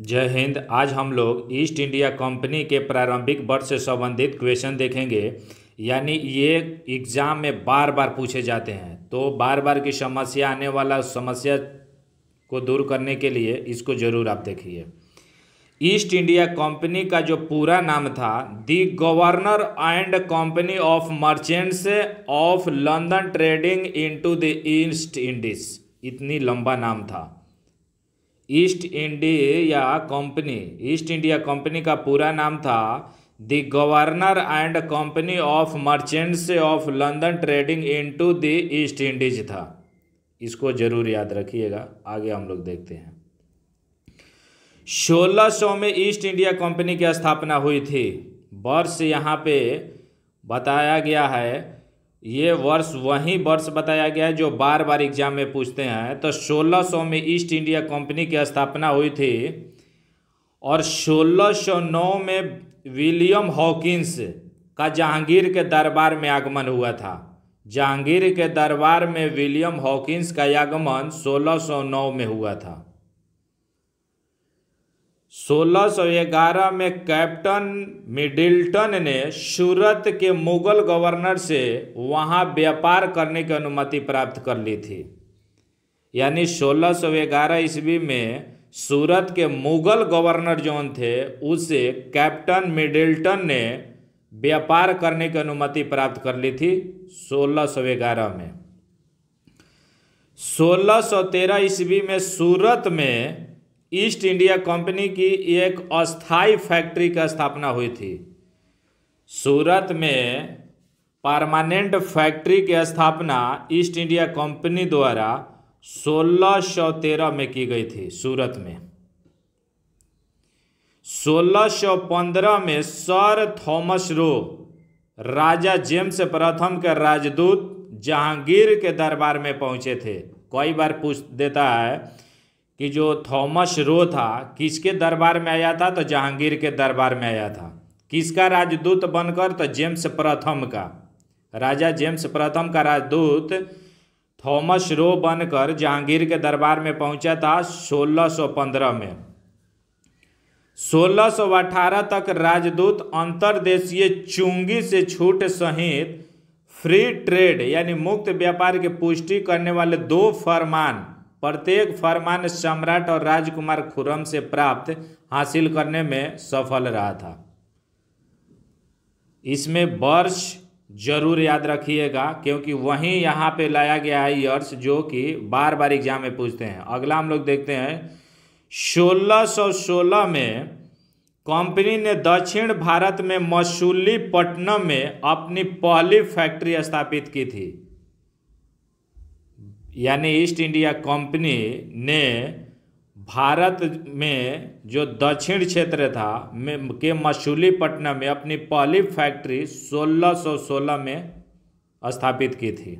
जय हिंद आज हम लोग ईस्ट इंडिया कंपनी के प्रारंभिक वर्ष से संबंधित क्वेश्चन देखेंगे यानी ये एग्ज़ाम में बार बार पूछे जाते हैं तो बार बार की समस्या आने वाला समस्या को दूर करने के लिए इसको ज़रूर आप देखिए ईस्ट इंडिया कंपनी का जो पूरा नाम था the Governor and Company of Merchants of London Trading into the East Indies इतनी लंबा नाम था East India Company East India Company का पूरा नाम था the Governor and Company of Merchants of London Trading into the East Indies था इसको जरूर याद रखिएगा आगे हम लोग देखते हैं 1600 में ईस्ट इंडिया कंपनी की स्थापना हुई थी वर्ष यहाँ पे बताया गया है ये वर्ष वही वर्ष बताया गया है जो बार बार एग्जाम में पूछते हैं तो 1600 में ईस्ट इंडिया कंपनी की स्थापना हुई थी और 1609 में विलियम हॉकिंस का जहांगीर के दरबार में आगमन हुआ था जहांगीर के दरबार में विलियम हॉकिंस का आगमन 1609 में हुआ था 1611 में कैप्टन मिडिल्टन ने सूरत के मुगल गवर्नर से वहां व्यापार करने की अनुमति प्राप्त कर ली थी यानी 1611 ईस्वी में सूरत के मुगल गवर्नर जो थे उसे कैप्टन मिडिल्टन ने व्यापार करने की अनुमति प्राप्त कर ली थी 1611 में 1613 ईस्वी में सूरत में ईस्ट इंडिया कंपनी की एक अस्थाई फैक्ट्री का स्थापना हुई थी सूरत में परमानेंट फैक्ट्री की स्थापना ईस्ट इंडिया कंपनी द्वारा सोलह तेरह में की गई थी सूरत में सोलह सौ पंद्रह में सर थॉमस रो राजा जेम्स प्रथम के राजदूत जहांगीर के दरबार में पहुंचे थे कई बार पूछ देता है कि जो थॉमस रो था किसके दरबार में आया था तो जहांगीर के दरबार में आया था किसका राजदूत बनकर तो जेम्स प्रथम का राजा जेम्स प्रथम का राजदूत थॉमस रो बनकर जहांगीर के दरबार में पहुंचा था 1615 में 1618 तक राजदूत अंतर्देशीय चुंगी से छूट सहित फ्री ट्रेड यानी मुक्त व्यापार की पुष्टि करने वाले दो फरमान प्रत्येक फरमान सम्राट और राजकुमार खुरम से प्राप्त हासिल करने में सफल रहा था इसमें वर्ष जरूर याद रखिएगा क्योंकि वहीं यहाँ पे लाया गया है यर्ष जो कि बार बार एग्जाम में पूछते हैं अगला हम लोग देखते हैं 1616 में कंपनी ने दक्षिण भारत में मसूलीपट्टनम में अपनी पहली फैक्ट्री स्थापित की थी यानी ईस्ट इंडिया कंपनी ने भारत में जो दक्षिण क्षेत्र था के मसूलीपट्टनम में अपनी पहली फैक्ट्री 1616 में स्थापित की थी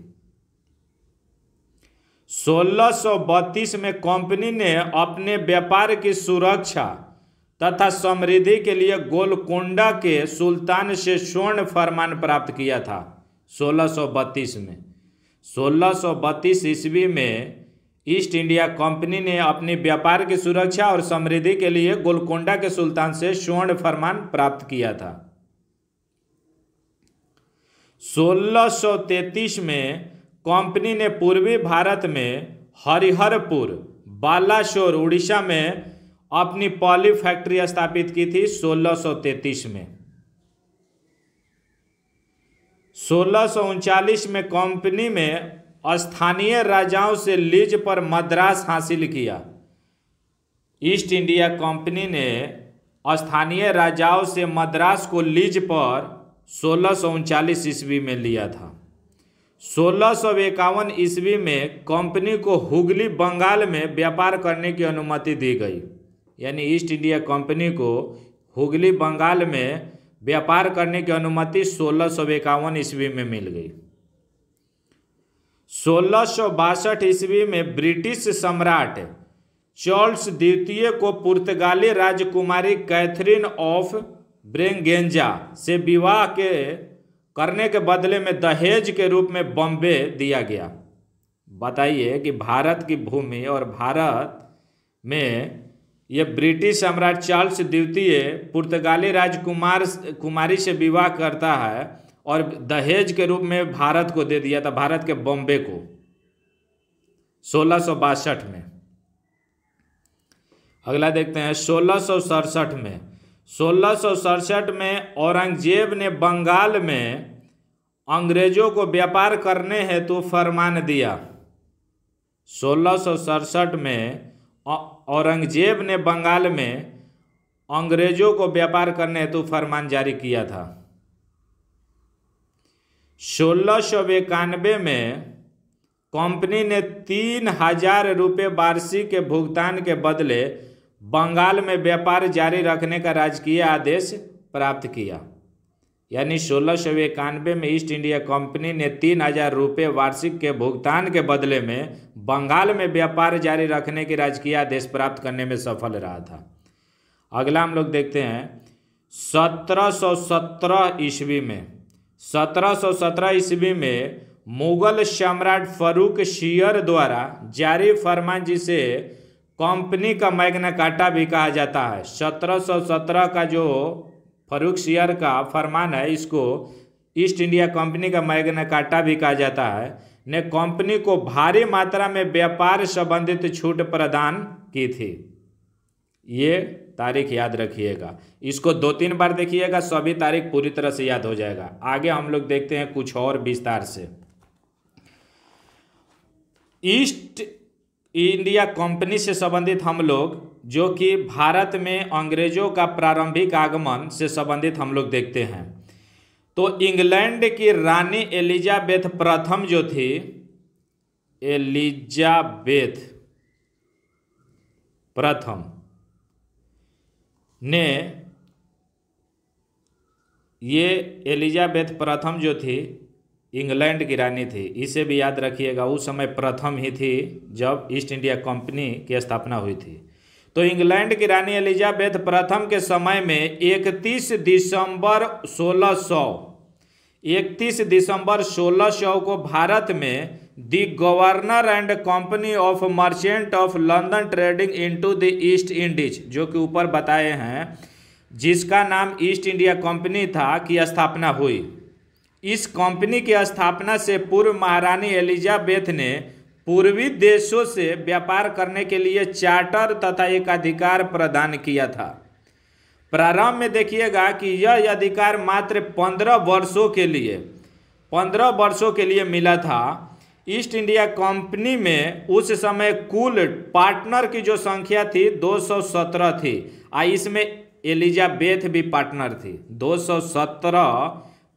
1632 में कंपनी ने अपने व्यापार की सुरक्षा तथा समृद्धि के लिए गोलकोंडा के सुल्तान से स्वर्ण फरमान प्राप्त किया था 1632 में सोलह ईस्वी में ईस्ट इंडिया कंपनी ने अपने व्यापार की सुरक्षा और समृद्धि के लिए गोलकोंडा के सुल्तान से स्वर्ण फरमान प्राप्त किया था 1633 में कंपनी ने पूर्वी भारत में हरिहरपुर बालासोर उड़ीसा में अपनी पॉली फैक्ट्री स्थापित की थी 1633 में सोलह में कंपनी में स्थानीय राजाओं से लीज पर मद्रास हासिल किया ईस्ट इंडिया कंपनी ने स्थानीय राजाओं से मद्रास को लीज पर सोलह ईस्वी में लिया था सोलह सौ इक्यावन ईस्वी में कंपनी को हुगली बंगाल में व्यापार करने की अनुमति दी गई यानी ईस्ट इंडिया कंपनी को हुगली बंगाल में व्यापार करने की अनुमति सोलह सौ इक्यावन ईस्वी में मिल गई सोलह सौ बासठ ईस्वी में ब्रिटिश सम्राट चार्ल्स द्वितीय को पुर्तगाली राजकुमारी कैथरीन ऑफ ब्रेंगेंजा से विवाह के करने के बदले में दहेज के रूप में बॉम्बे दिया गया बताइए कि भारत की भूमि और भारत में यह ब्रिटिश सम्राट चार्ल्स द्वितीय पुर्तगाली राजकुमार कुमारी से विवाह करता है और दहेज के रूप में भारत को दे दिया था भारत के बॉम्बे को सोलह में अगला देखते हैं सोलह में सोलह में औरंगजेब ने बंगाल में अंग्रेजों को व्यापार करने हेतु तो फरमान दिया सोलह में औरंगजेब ने बंगाल में अंग्रेजों को व्यापार करने हेतु फरमान जारी किया था सोलह सौ इक्यानवे में कंपनी ने तीन हजार रुपये वार्षिक के भुगतान के बदले बंगाल में व्यापार जारी रखने का राजकीय आदेश प्राप्त किया यानी सोलह सौ इक्यानवे में ईस्ट इंडिया कंपनी ने तीन हजार रुपये वार्षिक के भुगतान के बदले में बंगाल में व्यापार जारी रखने की राजकीय आदेश प्राप्त करने में सफल रहा था अगला हम लोग देखते हैं सत्रह सौ सत्रह ईस्वी में सत्रह सौ सत्रह ईस्वी में मुगल सम्राट फरूक शियर द्वारा जारी फरमान जिसे कंपनी का मैग्ना काटा भी कहा जाता है सत्रह सौ सत्रह का जो फरूख शेयर का फरमान है इसको ईस्ट इंडिया कंपनी का मैगना काटा भी कहा जाता है ने कंपनी को भारी मात्रा में व्यापार संबंधित छूट प्रदान की थी ये तारीख याद रखिएगा इसको दो तीन बार देखिएगा सभी तारीख पूरी तरह से याद हो जाएगा आगे हम लोग देखते हैं कुछ और विस्तार से ईस्ट इंडिया कंपनी से संबंधित हम लोग जो कि भारत में अंग्रेजों का प्रारंभिक आगमन से संबंधित हम लोग देखते हैं तो इंग्लैंड की रानी एलिजाबेथ प्रथम जो थी एलिजाबेथ प्रथम ने ये एलिजाबेथ प्रथम जो थी इंग्लैंड की रानी थी इसे भी याद रखिएगा उस समय प्रथम ही थी जब ईस्ट इंडिया कंपनी की स्थापना हुई थी तो इंग्लैंड की रानी एलिजाबेथ प्रथम के समय में 31 दिसंबर 1600 31 दिसंबर 1600 को भारत में the Governor and Company of Merchant of London Trading into the East Indies जो कि ऊपर बताए हैं जिसका नाम ईस्ट इंडिया कंपनी था की स्थापना हुई इस कंपनी की स्थापना से पूर्व महारानी एलिजाबेथ ने पूर्वी देशों से व्यापार करने के लिए चार्टर तथा एक अधिकार प्रदान किया था प्रारंभ में देखिएगा कि यह अधिकार मात्र पंद्रह वर्षों के लिए पंद्रह वर्षों के लिए मिला था ईस्ट इंडिया कंपनी में उस समय कुल पार्टनर की जो संख्या थी 217 थी आ इसमें एलिजाबेथ भी पार्टनर थी 217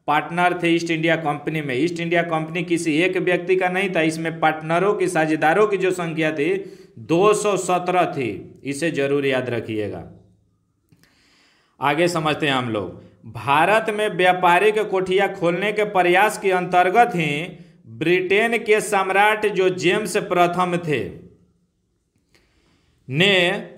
पार्टनर थे ईस्ट इंडिया कंपनी में ईस्ट इंडिया कंपनी किसी एक व्यक्ति का नहीं था इसमें पार्टनरों की साझेदारों की जो संख्या थी 217 थी इसे जरूर याद रखिएगा आगे समझते हैं हम लोग भारत में व्यापारिक कोठिया खोलने के प्रयास के अंतर्गत ही ब्रिटेन के सम्राट जो जेम्स प्रथम थे ने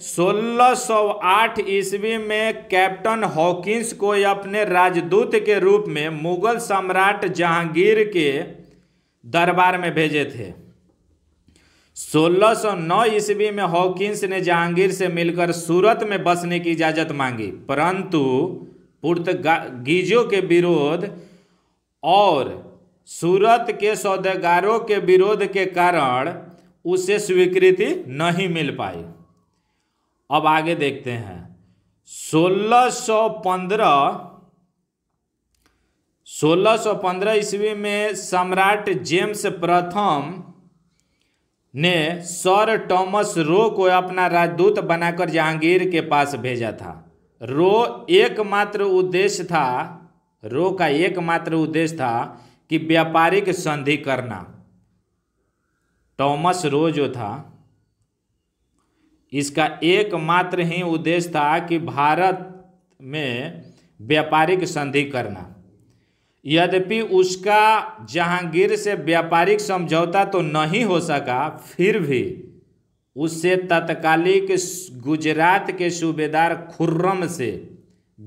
1608 ईस्वी में कैप्टन हॉकिंस को अपने राजदूत के रूप में मुगल सम्राट जहांगीर के दरबार में भेजे थे 1609 ईस्वी में हॉकिंस ने जहांगीर से मिलकर सूरत में बसने की इजाज़त मांगी परंतु पुर्तगीजों के विरोध और सूरत के सौदेगारों के विरोध के कारण उसे स्वीकृति नहीं मिल पाई अब आगे देखते हैं 1615 1615 ईस्वी में सम्राट जेम्स प्रथम ने सर टॉमस रो को अपना राजदूत बनाकर जहांगीर के पास भेजा था रो एकमात्र उद्देश्य था रो का एकमात्र उद्देश्य था कि व्यापारिक संधि करना टॉमस रो जो था इसका एकमात्र ही उद्देश्य था कि भारत में व्यापारिक संधि करना यद्यपि उसका जहांगीर से व्यापारिक समझौता तो नहीं हो सका फिर भी उससे तत्कालिक गुजरात के सूबेदार खुर्रम से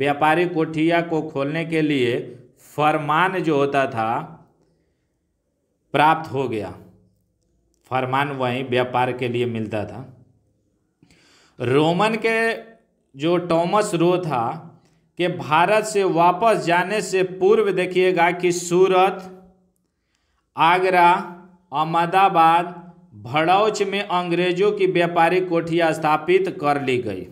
व्यापारी कोठिया को खोलने के लिए फरमान जो होता था प्राप्त हो गया फरमान वहीं व्यापार के लिए मिलता था रोमन के जो टॉमस रो था कि भारत से वापस जाने से पूर्व देखिएगा कि सूरत आगरा अहमदाबाद भड़ौच में अंग्रेजों की व्यापारी कोठियाँ स्थापित कर ली गई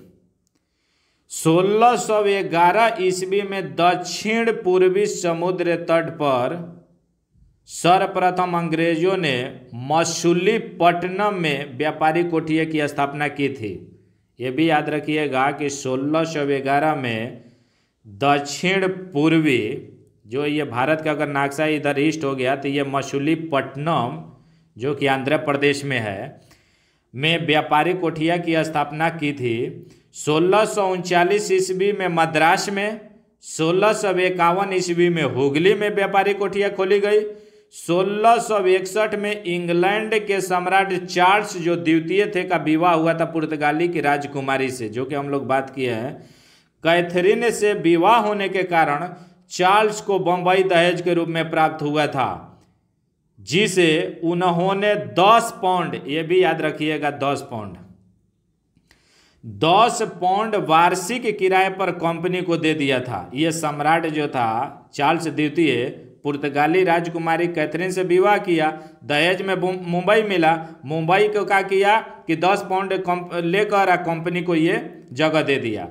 1611 ईस्वी में दक्षिण पूर्वी समुद्र तट पर सर्वप्रथम अंग्रेजों ने मसूली पट्टनम में व्यापारी कोठिया की स्थापना की थी ये भी याद रखिएगा कि 1611 में दक्षिण पूर्वी जो ये भारत का अगर नाक्सा इधर ईस्ट हो गया तो ये पट्टनम जो कि आंध्र प्रदेश में है में व्यापारी कोठिया की स्थापना की थी सोलह ईस्वी में मद्रास में सोलह ईस्वी में हुगली में व्यापारी कोठिया खोली गई सोलह में इंग्लैंड के सम्राट चार्ल्स जो द्वितीय थे का विवाह हुआ था पुर्तगाली की राजकुमारी से जो कि हम लोग बात किए हैं कैथरीन से विवाह होने के कारण चार्ल्स को बम्बई दहेज के रूप में प्राप्त हुआ था जिसे उन्होंने दस पाउंड ये भी याद रखिएगा दस पाउंड दस पाउंड वार्षिक किराए पर कंपनी को दे दिया था ये सम्राट जो था चार्ल्स द्वितीय पुर्तगाली राजकुमारी कैथरीन से विवाह किया दहेज में मुंबई मिला मुंबई को क्या किया कि दस पाउंड लेकर कंपनी को ये जगह दे दिया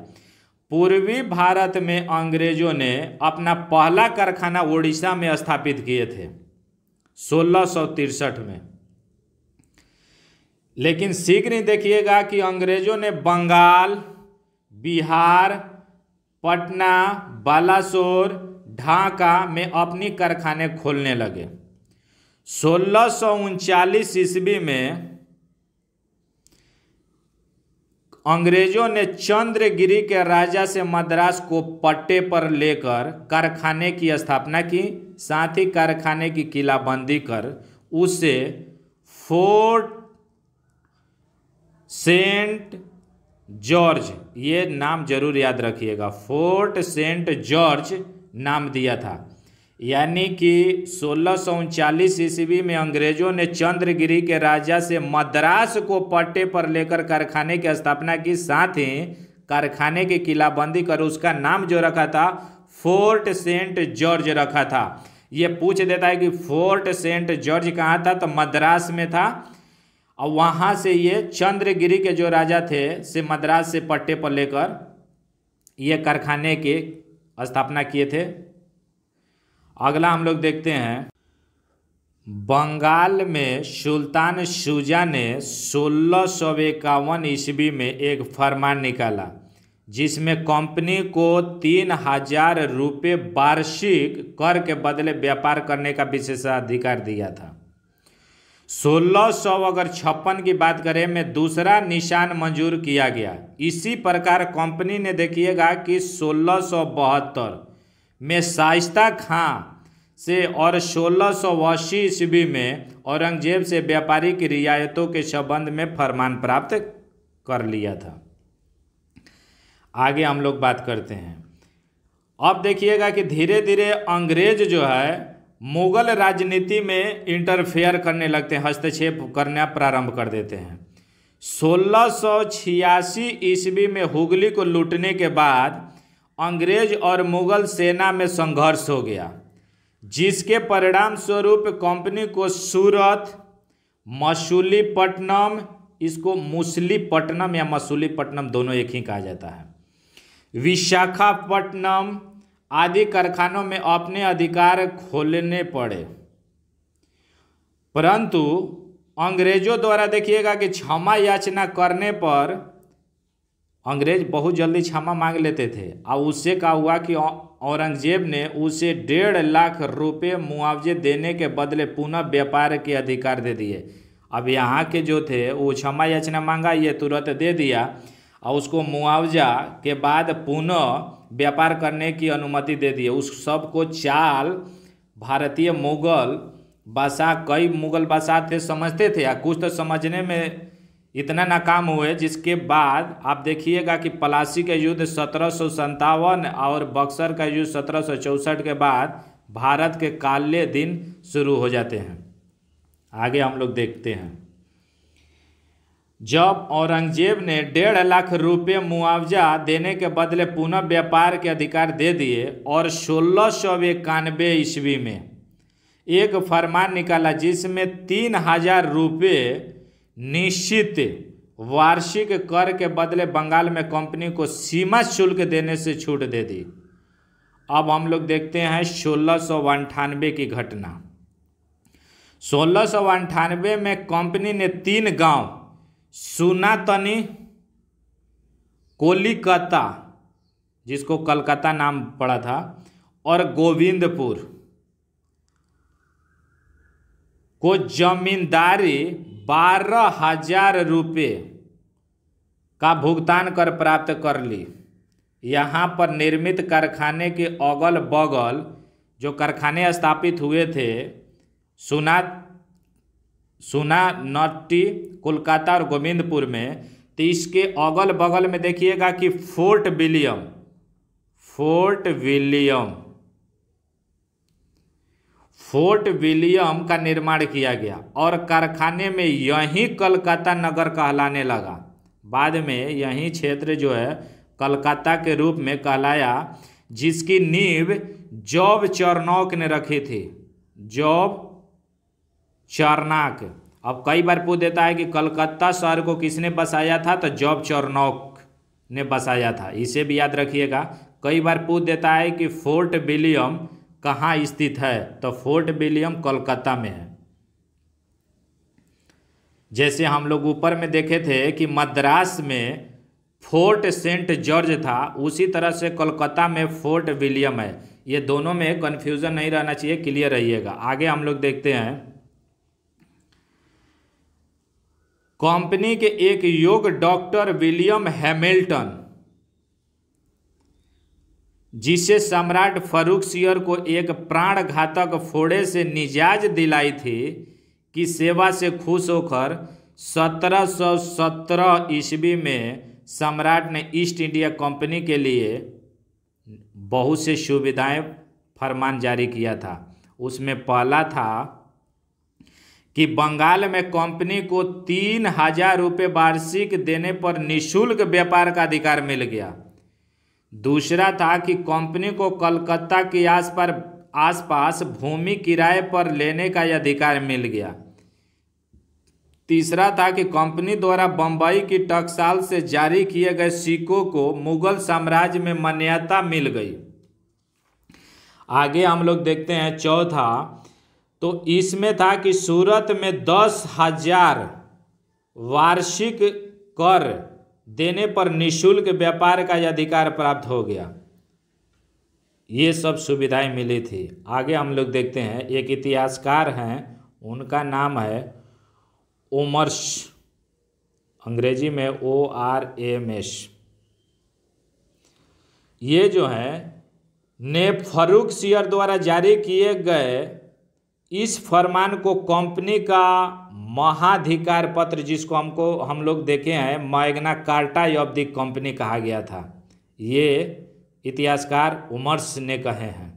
पूर्वी भारत में अंग्रेजों ने अपना पहला कारखाना ओडिशा में स्थापित किए थे सोलह में लेकिन शीघ्र ही देखिएगा कि अंग्रेजों ने बंगाल बिहार पटना बालासोर ढाका में अपनी कारखाने खोलने लगे सोलह सौ उनचालीस ईस्वी में अंग्रेजों ने चंद्रगिरी के राजा से मद्रास को पट्टे पर लेकर कारखाने की स्थापना की साथ ही कारखाने की किलाबंदी कर उसे फोर्ट सेंट जॉर्ज ये नाम जरूर याद रखिएगा फोर्ट सेंट जॉर्ज नाम दिया था यानी कि सोलह सौ उनचालीस ईस्वी में अंग्रेजों ने चंद्रगिरी के राजा से मद्रास को पट्टे पर लेकर कारखाने की स्थापना की साथ ही कारखाने की किलाबंदी कर उसका नाम जो रखा था फोर्ट सेंट जॉर्ज रखा था ये पूछ देता है कि फोर्ट सेंट जॉर्ज कहाँ था तो मद्रास में था और वहाँ से ये चंद्रगिरी के जो राजा थे से मद्रास से पट्टे पर लेकर ये कारखाने के स्थापना किए थे अगला हम लोग देखते हैं बंगाल में सुल्तान शुजा ने सोलह सौ इक्यावन ईस्वी में एक फरमान निकाला जिसमें कंपनी को तीन हजार रुपये वार्षिक कर के बदले व्यापार करने का विशेषाधिकार दिया था सोलह सौ अगर छप्पन की बात करें में दूसरा निशान मंजूर किया गया इसी प्रकार कंपनी ने देखिएगा कि सोलह सौ बहत्तर में शाइस्ता खां से और सोलह सौ अस्सी ईस्वी में औरंगजेब से व्यापारी की रियायतों के संबंध में फरमान प्राप्त कर लिया था आगे हम लोग बात करते हैं अब देखिएगा कि धीरे धीरे अंग्रेज जो है मुगल राजनीति में इंटरफेयर करने लगते हैं हस्तक्षेप करना प्रारंभ कर देते हैं सोलह सौ छियासी ईस्वी में हुगली को लूटने के बाद अंग्रेज और मुगल सेना में संघर्ष हो गया जिसके परिणाम स्वरूप कंपनी को सूरत मसूलीपट्टनम इसको मुसलीपट्टनम या मसूलीपट्टनम दोनों एक ही कहा जाता है विशाखापट्टनम आदि कारखानों में अपने अधिकार खोलने पड़े परंतु अंग्रेजों द्वारा देखिएगा कि क्षमा याचना करने पर अंग्रेज बहुत जल्दी क्षमा मांग लेते थे और उससे कहा हुआ कि औरंगजेब ने उसे डेढ़ लाख रुपए मुआवजे देने के बदले पुनः व्यापार के अधिकार दे दिए अब यहाँ के जो थे वो क्षमा याचना मांगा ये तुरंत दे दिया और उसको मुआवजा के बाद पुनः व्यापार करने की अनुमति दे दी उस सब को चाल भारतीय मुगल बादशाह कई मुगल बादशाह थे समझते थे या कुछ तो समझने में इतना नाकाम हुए जिसके बाद आप देखिएगा कि पलासी का युद्ध सत्रह और बक्सर का युद्ध सत्रह के बाद भारत के काले दिन शुरू हो जाते हैं आगे हम लोग देखते हैं जब औरंगजेब ने डेढ़ लाख रुपये मुआवजा देने के बदले पुनः व्यापार के अधिकार दे दिए और सोलह सौ इक्यानवे ईस्वी में एक फरमान निकाला जिसमें तीन हजार रुपये निश्चित वार्षिक कर के बदले बंगाल में कंपनी को सीमा शुल्क देने से छूट दे दी अब हम लोग देखते हैं सोलह सौ अंठानबे की घटना सोलह सौ अंठानबे में कंपनी ने तीन गांव सुनातनी कोलिकाता जिसको कलकत्ता नाम पड़ा था और गोविंदपुर को जमींदारी बारह हजार रुपये का भुगतान कर प्राप्त कर ली यहाँ पर निर्मित कारखाने के अगल बगल जो कारखाने स्थापित हुए थे सुना नट्टी कोलकाता और गोविंदपुर में तो इसके अगल बगल में देखिएगा कि Fort William Fort William Fort William का निर्माण किया गया और कारखाने में यही कलकत्ता नगर कहलाने लगा बाद में यही क्षेत्र जो है कलकत्ता के रूप में कहलाया जिसकी नींव जॉब चरनौक ने रखी थी जॉब चौरनाक अब कई बार पूछ देता है कि कलकत्ता शहर को किसने बसाया था तो जॉब चौरनौक ने बसाया था इसे भी याद रखिएगा कई बार पूछ देता है कि फोर्ट विलियम कहाँ स्थित है तो फोर्ट विलियम कोलकाता में है जैसे हम लोग ऊपर में देखे थे कि मद्रास में फोर्ट सेंट जॉर्ज था उसी तरह से कोलकाता में फोर्ट विलियम है ये दोनों में कन्फ्यूज़न नहीं रहना चाहिए क्लियर रहिएगा आगे हम लोग देखते हैं कंपनी के एक योग डॉक्टर विलियम हैमिल्टन जिसे सम्राट फरूख सियर को एक प्राण घातक फोड़े से निजात दिलाई थी की सेवा से खुश होकर 1717 ईस्वी में सम्राट ने ईस्ट इंडिया कंपनी के लिए बहुत से सुविधाएं फरमान जारी किया था उसमें पहला था कि बंगाल में कंपनी को तीन हजार रुपये वार्षिक देने पर निशुल्क व्यापार का अधिकार मिल गया दूसरा था कि कंपनी को कलकत्ता के आस पर आसपास भूमि किराए पर लेने का अधिकार मिल गया तीसरा था कि कंपनी द्वारा बम्बई की टकसाल से जारी किए गए सिक्कों को मुगल साम्राज्य में मान्यता मिल गई आगे हम लोग देखते हैं चौथा तो इसमें था कि सूरत में दस हजार वार्षिक कर देने पर निशुल्क व्यापार का अधिकार प्राप्त हो गया ये सब सुविधाएं मिली थी आगे हम लोग देखते हैं एक इतिहासकार हैं उनका नाम है ओमर्श अंग्रेजी में ओ आर एम एस ये जो हैं नेफरुख सियर द्वारा जारी किए गए इस फरमान को कंपनी का महाधिकार पत्र जिसको हमको हम लोग देखे हैं Magna Carta of the company कहा गया था ये इतिहासकार उमर्स ने कहे हैं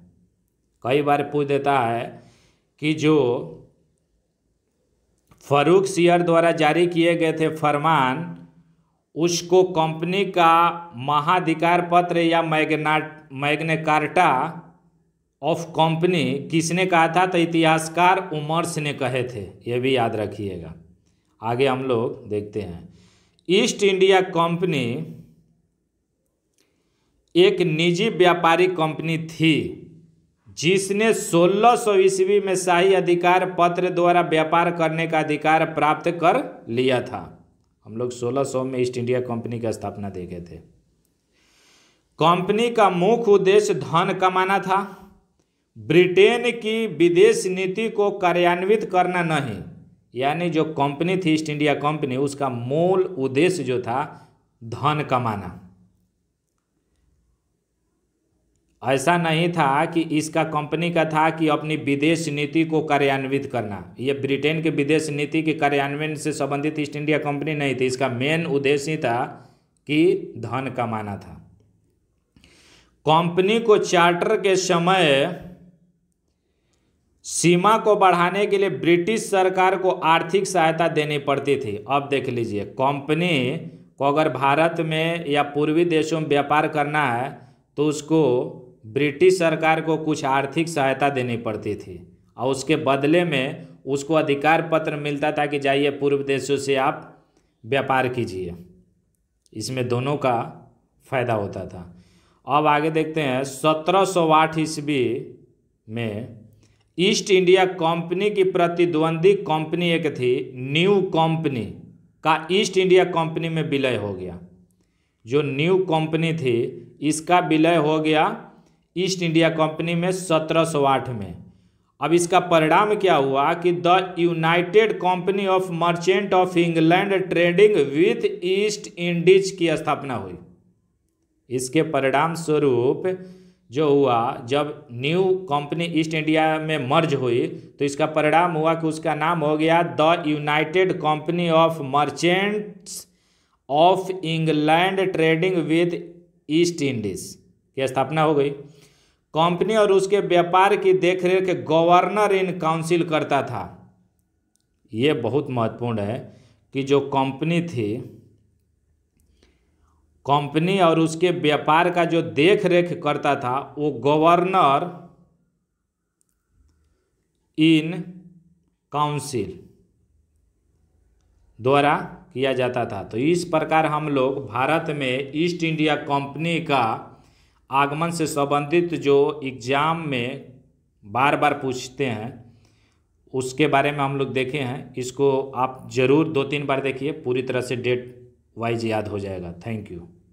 कई बार पूछ देता है कि जो फरूख सियर द्वारा जारी किए गए थे फरमान उसको कंपनी का महाधिकार पत्र या Magna Magna Carta of company किसने कहा था तो इतिहासकार उमर्स ने कहे थे यह भी याद रखिएगा आगे हम लोग देखते हैं ईस्ट इंडिया कंपनी एक निजी व्यापारी कंपनी थी जिसने 1600 सौ ईस्वी में शाही अधिकार पत्र द्वारा व्यापार करने का अधिकार प्राप्त कर लिया था हम लोग 1600 में ईस्ट इंडिया कंपनी की स्थापना देखे थे कंपनी का मुख्य उद्देश्य धन कमाना था ब्रिटेन की विदेश नीति को कार्यान्वित करना नहीं यानी जो कंपनी थी ईस्ट इंडिया कंपनी उसका मूल उद्देश्य जो था धन कमाना ऐसा नहीं था कि इसका कंपनी का था कि अपनी विदेश नीति को कार्यान्वित करना यह ब्रिटेन के विदेश नीति के कार्यान्वयन से संबंधित ईस्ट इंडिया कंपनी नहीं थी इसका मेन उद्देश्य था कि धन कमाना था कंपनी को चार्टर के समय सीमा को बढ़ाने के लिए ब्रिटिश सरकार को आर्थिक सहायता देनी पड़ती थी अब देख लीजिए कंपनी को अगर भारत में या पूर्वी देशों में व्यापार करना है तो उसको ब्रिटिश सरकार को कुछ आर्थिक सहायता देनी पड़ती थी और उसके बदले में उसको अधिकार पत्र मिलता था कि जाइए पूर्व देशों से आप व्यापार कीजिए इसमें दोनों का फ़ायदा होता था अब आगे देखते हैं सत्रह सौ आठ ईस्वी में ईस्ट इंडिया कंपनी की प्रतिद्वंदी कंपनी एक थी न्यू कंपनी का ईस्ट इंडिया कंपनी में विलय हो गया जो न्यू कंपनी थी इसका विलय हो गया ईस्ट इंडिया कंपनी में सत्रह में अब इसका परिणाम क्या हुआ कि the United Company of Merchant of England Trading with East Indies की स्थापना हुई इसके परिणाम स्वरूप जो हुआ जब न्यू कंपनी ईस्ट इंडिया में मर्ज हुई तो इसका परिणाम हुआ कि उसका नाम हो गया the United Company of Merchants of England Trading with East Indies की स्थापना हो गई कंपनी और उसके व्यापार की देखरेख गवर्नर इन काउंसिल करता था ये बहुत महत्वपूर्ण है कि जो कंपनी थी कंपनी और उसके व्यापार का जो देख रेख करता था वो गवर्नर इन काउंसिल द्वारा किया जाता था तो इस प्रकार हम लोग भारत में ईस्ट इंडिया कंपनी का आगमन से संबंधित जो एग्ज़ाम में बार बार पूछते हैं उसके बारे में हम लोग देखे हैं इसको आप ज़रूर दो तीन बार देखिए पूरी तरह से डेट जी याद हो जाएगा थैंक यू